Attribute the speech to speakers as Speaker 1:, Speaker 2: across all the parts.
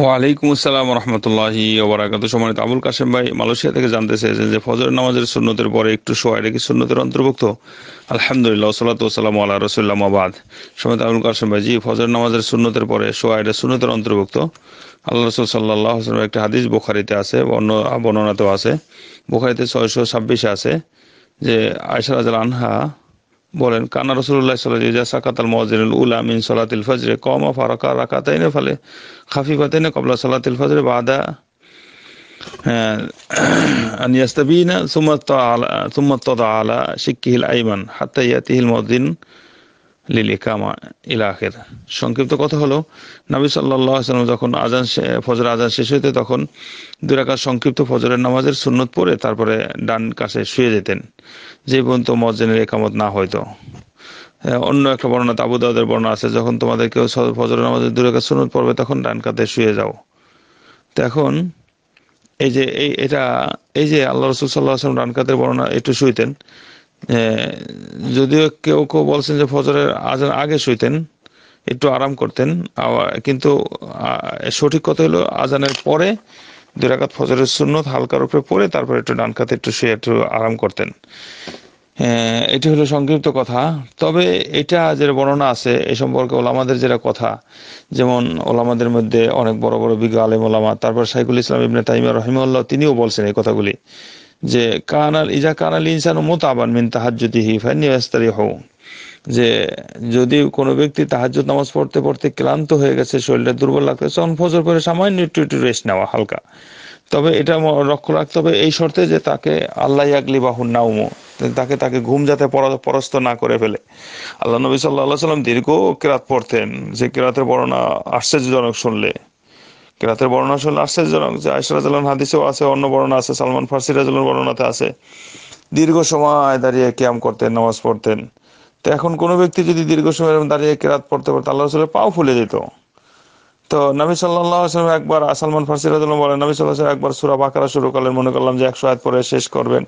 Speaker 1: ওয়ালাইকুম আসসালাম রহমতুল্লাহি ওবরাকাত সম্মানিত আবুল কাশেম ভাই মালয়েশিয়া থেকে জানতে চেয়েছেন যে ফজর নামাজের সুন্নতের পরে একটু শোয়া এটা কি সুন্নতের অন্তর্ভুক্ত আলহামদুলিল্লাহ সালাতাম আল্লাহ রসুল্লামাবাদ সম্মানিত আবুল কাশেম ভাই জি ফজর নামাজের সুন্নতের পরে শোয়া এটা সুন্নতের অন্তর্ভুক্ত আল্লাহ রসুল সাল্লাহ আসলামের একটি হাদিস বোখারিতে আছে অন্য বর্ণনাতেও আছে বোখারিতে ছয়শো ছাব্বিশে আছে যে আয়সা রাজাল আনহা বলেন কানা রসুল্লাহ সাল্লাহ সাকাতাল মজিনুল উলা মিন সলাতিল ফজরে কমা ফারাকা রাকাতাইনে ফলে খাফিফাতাইনে কবলা সলাতিল ফজরে বাদা أن يستبين ثم تضع على شكه الأيمن আইমান يأتيه المؤذن লিল ইলাহের সংক্ষিপ্ত কথা হলো নাবি সাল্লাহ সাল্লাম যখন আজান ফজর আজান শেষ হইতে তখন দুই রাখার সংক্ষিপ্ত ফজরের নামাজের সুন্নত পড়ে তারপরে ডান কাছে শুয়ে যেতেন যে পর্যন্ত মজ্জেনের একামত না হয়তো অন্য একটা বর্ণনা আবু দাউদের বর্ণনা আছে যখন তোমাদের কেউ ফজর নামাজের দুই রাকাত সুন্নত পড়বে তখন ডান কাতে শুয়ে যাও তো এখন এই যে এই এটা এই যে আল্লাহ রসুল সাল্লাহ আসলাম ডান কাতের বর্ণনা একটু শুইতেন যদিও কেউ কেউ বলছেন যে ফজরের আজান আগে শুইতেন একটু আরাম করতেন কিন্তু সঠিক কথা হলো আজানের পরে দুই রাখাত ফজরের সুন্নত হালকা রূপে পরে তারপর একটু ডান খাতে একটু শুয়ে একটু আরাম করতেন এটি হলো সংক্ষিপ্ত কথা তবে এটা যে বর্ণনা আছে এ সম্পর্কে ওলামাদের যেটা কথা যেমন ওলামাদের মধ্যে অনেক বড় বড় বিজ্ঞ আলেম ওলামা তারপর সাইকুল ইসলাম ইবনে তাইমা রহিমুল্লাহ তিনিও বলছেন এই কথাগুলি যে কানাল ইজা কানাল ইনসান আবার মিন তাহাজ্জুদি হিফান নিবাস্তারি হও যে যদি কোনো ব্যক্তি তাহাজ্জুদ নামাজ পড়তে পড়তে ক্লান্ত হয়ে গেছে শরীরটা দুর্বল লাগতেছে চন ফজর করে সামান্য একটু একটু রেস্ট নেওয়া হালকা তবে এটা লক্ষ্য রাখতে হবে এই শর্তে যে তাকে আল্লাহ আগলি বাহু নাউম তাকে তাকে ঘুম যাতে পরস্ত না করে ফেলে আল্লাহ নবী সাল্লাহ সাল্লাম দীর্ঘ কেরাত পড়তেন যে কেরাতের বর্ণনা আশ্চর্যজনক শুনলে কেরাতের বর্ণনা শুনলে আশ্চর্যজনক যে আয়সালাম হাদিসেও আছে অন্য বর্ণনা আছে সালমান ফার্সিরাজুল্লার বর্ণনাতে আছে দীর্ঘ সময় দাঁড়িয়ে ক্যাম করতেন নামাজ পড়তেন তো এখন কোনো ব্যক্তি যদি দীর্ঘ সময় দাঁড়িয়ে কেরাত পড়তে পারত আল্লাহ রসুলের পাও ফুলে যেত তো নবী সাল্লাহ আসলাম একবার সালমান ফার্সিরাজুল্লাম বলেন নবী সাল্লাহ আসলাম একবার সুরা বাঁকড়া শুরু করলেন মনে করলাম যে একশো আয়াত পরে শেষ করবেন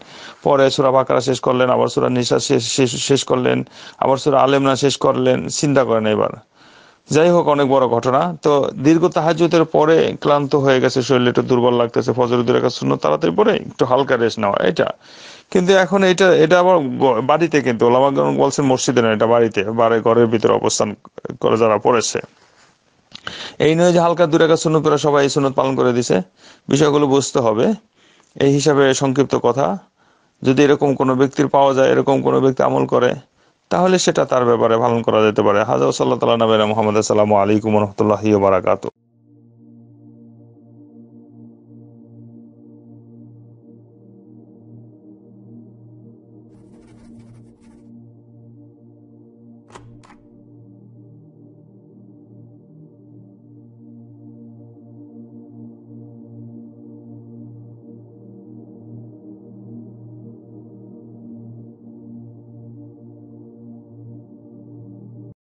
Speaker 1: পরে সুরা বাঁকড়া শেষ করলেন আবার সুরা নিশা শেষ শেষ করলেন আবার সুরা আলেমনা শেষ করলেন চিন্তা করেন এবার যাই হোক অনেক বড় ঘটনা তো দীর্ঘ তাহাজুতের পরে ক্লান্ত হয়ে গেছে শরীর একটু দুর্বল লাগতেছে ফজর দূরে কাজ শূন্য তাড়াতাড়ি পরে একটু হালকা রেস্ট নেওয়া এটা কিন্তু এখন এটা এটা আবার বাড়িতে কিন্তু ওলামাগণ বলছেন মসজিদে না এটা বাড়িতে বাড়ি ঘরের ভিতরে অবস্থান করে যারা পড়েছে এই নয় যে হালকা দূরে কাজ শূন্য করে সবাই এই সুনত পালন করে দিছে বিষয়গুলো বুঝতে হবে এই হিসাবে সংক্ষিপ্ত কথা যদি এরকম কোনো ব্যক্তির পাওয়া যায় এরকম কোনো ব্যক্তি আমল করে তাহলে সেটা তার ব্যাপারে পালন করা যেতে পারে হাজার সাল্লাহ তাল্লাহ নবেন মোহাম্মদ সাল্লাম আলাইকুম রহমতুল্লাহি বারাকাতু